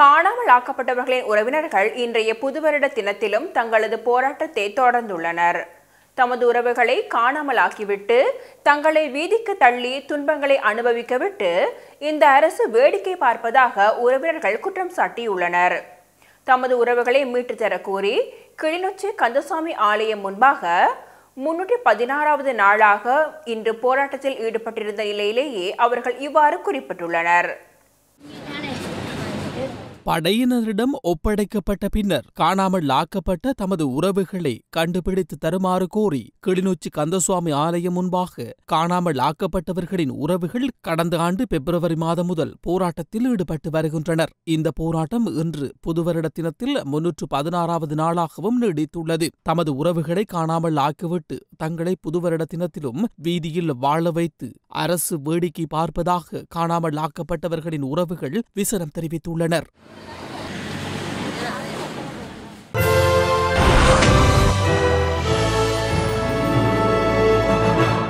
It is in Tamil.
காணாமல் ஆக்கப்பட்டவர்களின் உறவினர்கள் இன்றைய புதுவருட தினத்திலும் தங்களது போராட்டத்தை தொடர்ந்துள்ளனர் தமது உறவுகளை காணாமல் ஆக்கிவிட்டு தங்களை வீதிக்கு தள்ளி துன்பங்களை அனுபவிக்க விட்டு இந்த அரசு வேடிக்கை பார்ப்பதாக உறவினர்கள் குற்றம் சாட்டியுள்ளனர் தமது உறவுகளை மீட்டு தர கோரி கிளிநொச்சி கந்தசாமி ஆலயம் முன்பாக முன்னூற்றி பதினாறாவது நாளாக இன்று போராட்டத்தில் ஈடுபட்டிருந்த நிலையிலேயே அவர்கள் இவ்வாறு குறிப்பிட்டுள்ளனர் படையினரிடம் ஒப்படைக்கப்பட்ட பின்னர் காணாமல் ஆக்கப்பட்ட தமது உறவுகளை கண்டுபிடித்து தருமாறு கோரி கிளிநொச்சி கந்தசுவாமி ஆலயம் முன்பாக காணாமல் ஆக்கப்பட்டவர்களின் உறவுகள் கடந்த ஆண்டு பிப்ரவரி மாதம் முதல் போராட்டத்தில் ஈடுபட்டு வருகின்றனர் இந்த போராட்டம் இன்று புதுவருட தினத்தில் முன்னூற்று பதினாறாவது நாளாகவும் நீடித்துள்ளது தமது உறவுகளை காணாமல் ஆக்கிவிட்டு தங்களை புதுவருட வீதியில் வாழ வைத்து அரசு வேடிக்கை பார்ப்பதாக காணாமல் ஆக்கப்பட்டவர்களின் உறவுகள் விசனம் தெரிவித்துள்ளனர்